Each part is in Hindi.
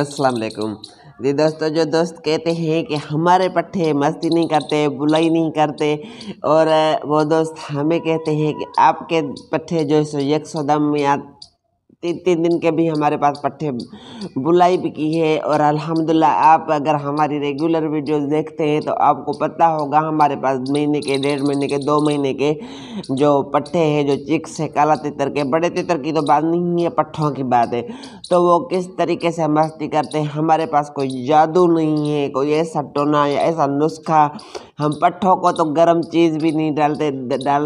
असलकुम जी दोस्तों जो दोस्त कहते हैं कि हमारे पट्ठे मस्ती नहीं करते बुलाई नहीं करते और वो दोस्त हमें कहते हैं कि आपके पट्ठे जो है सो यकसदम या तीन तीन दिन के भी हमारे पास पट्टे बुलाई भी की है और अल्हम्दुलिल्लाह आप अगर हमारी रेगुलर वीडियोस देखते हैं तो आपको पता होगा हमारे पास महीने के डेढ़ महीने के दो महीने के जो पट्टे हैं जो चिक्स है काला तितर के बड़े तितर की तो बात नहीं है पट्ठों की बात है तो वो किस तरीके से मस्ती करते हैं हमारे पास कोई जादू नहीं है कोई ऐसा टोना या ऐसा नुस्खा हम पट्ठों को तो गर्म चीज़ भी नहीं डालते डाल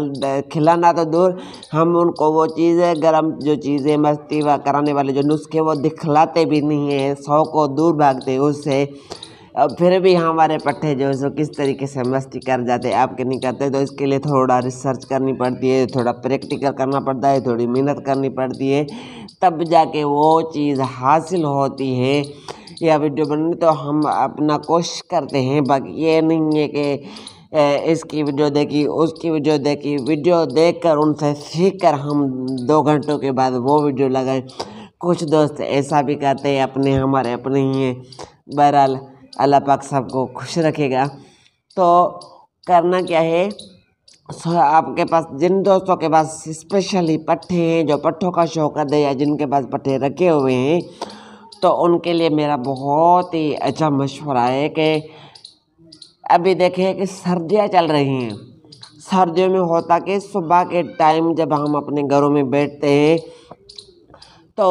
खिलाना तो दूर हम उनको वो चीज़ें गर्म जो चीज़ें मस्ती व कराने वाले जो नुस्खे वो दिखलाते भी नहीं हैं सौ को दूर भागते उससे अब फिर भी हमारे पट्ठे जो है सो किस तरीके से मस्ती कर जाते आपके नहीं करते तो इसके लिए थोड़ा रिसर्च करनी पड़ती है थोड़ा प्रैक्टिकल करना पड़ता है थोड़ी मेहनत करनी पड़ती है तब जाके वो चीज़ हासिल होती है या वीडियो बने तो हम अपना कोशिश करते हैं बाकी ये नहीं है कि इसकी वीडियो देखी उसकी वीडियो देखी वीडियो देखकर उनसे सीख कर हम दो घंटों के बाद वो वीडियो लगाए कुछ दोस्त ऐसा भी करते हैं अपने हमारे अपने ही हैं बहरहाल अल्लाह पाक सबको खुश रखेगा तो करना क्या है सो आपके पास जिन दोस्तों के पास स्पेशली पट्टे हैं जो पट्टों का शौक है या जिनके पास पट्टे रखे हुए हैं तो उनके लिए मेरा बहुत ही अच्छा मशवरा है कि अभी देखें कि सर्दियाँ चल रही हैं सर्दियों में होता कि सुबह के टाइम जब हम अपने घरों में बैठते हैं तो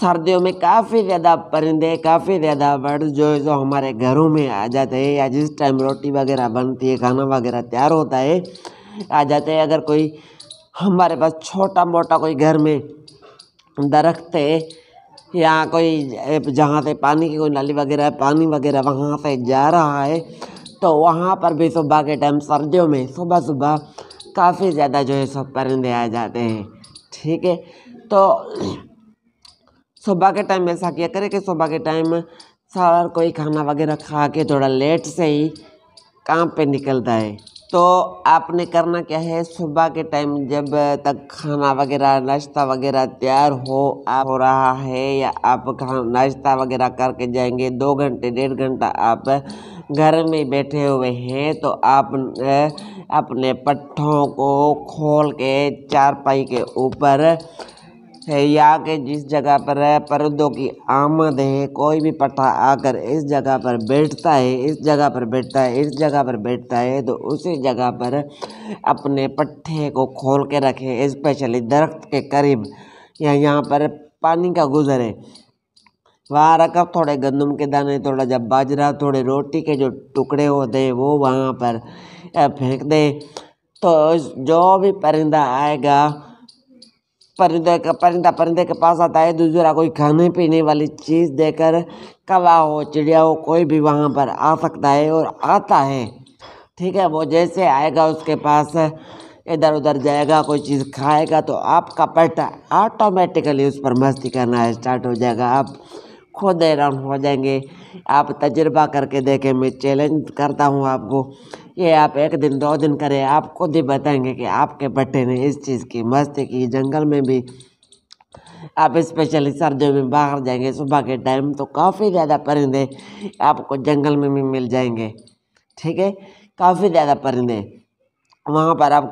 सर्दियों में काफ़ी ज़्यादा परिंदे काफ़ी ज़्यादा बर्ड जो है जो हमारे घरों में आ जाते हैं या जिस टाइम रोटी वगैरह बनती है खाना वगैरह तैयार होता है आ जाते हैं अगर कोई हमारे पास छोटा मोटा कोई घर में दरख्त है या कोई जहाँ से पानी की कोई नाली वगैरह पानी वगैरह वहाँ से जा रहा है तो वहाँ पर भी सुबह के टाइम सर्दियों में सुबह सुबह काफ़ी ज़्यादा जो है सो परिंदे आ जाते हैं ठीक है तो सुबह के टाइम ऐसा किया करें कि सुबह के टाइम सारा कोई खाना वगैरह खा के थोड़ा लेट से ही काम पे निकलता है तो आपने करना क्या है सुबह के टाइम जब तक खाना वगैरह नाश्ता वगैरह तैयार हो आप हो रहा है या आप नाश्ता वगैरह करके जाएंगे दो घंटे डेढ़ घंटा आप घर में बैठे हुए हैं तो आप अपने पट्ठों को खोल के चारपाई के ऊपर है या कि जिस जगह पर पर्दों की आमद है कोई भी पट्ठा आकर इस जगह पर बैठता है इस जगह पर बैठता है इस जगह पर बैठता है तो उसी जगह पर अपने पट्ठे को खोल के रखें स्पेशली दरख्त के करीब या यहाँ पर पानी का गुजर है वहाँ रखा थोड़े गंदम के दाने थोड़ा जब बाजरा थोड़े रोटी के जो टुकड़े होते हैं वो वहाँ पर फेंक दें तो जो भी परिंदा आएगा परिंदे का परिंदा परिंदे के पास आता है दूसरा कोई खाने पीने वाली चीज़ देकर कवा हो चिड़िया हो कोई भी वहाँ पर आ सकता है और आता है ठीक है वो जैसे आएगा उसके पास इधर उधर जाएगा कोई चीज़ खाएगा तो आपका पेट ऑटोमेटिकली उस पर मस्ती करना स्टार्ट हो जाएगा आप खुद हैरान हो जाएंगे आप तजर्बा करके देखें मैं चैलेंज करता हूँ आपको ये आप एक दिन दो दिन करें आप खुद ही बताएंगे कि आपके बट्टे ने इस चीज़ की मस्ती की जंगल में भी आप स्पेशली सर्दियों में बाहर जाएंगे सुबह के टाइम तो काफ़ी ज़्यादा परिंदे आपको जंगल में भी मिल जाएंगे ठीक है काफ़ी ज़्यादा परिंदे वहाँ पर आप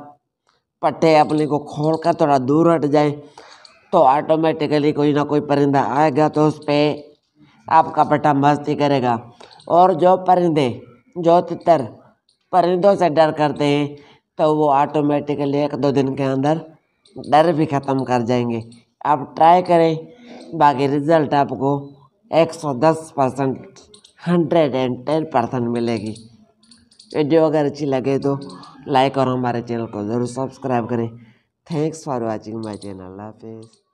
पट्टे अपने को खोल कर थोड़ा दूर हट जाएं तो ऑटोमेटिकली कोई ना कोई परिंदा आएगा तो उस पर आपका पट्टा मस्ती करेगा और जो परिंदे जो तितर परिंदों से डर करते हैं तो वो ऑटोमेटिकली एक दो दिन के अंदर डर भी ख़त्म कर जाएंगे आप ट्राई करें बाकी रिजल्ट आपको 110 percent hundred and ten percent मिलेगी वीडियो अगर अच्छी लगे तो लाइक और हमारे चैनल को ज़रूर सब्सक्राइब करें thanks for watching my channel हाफिज़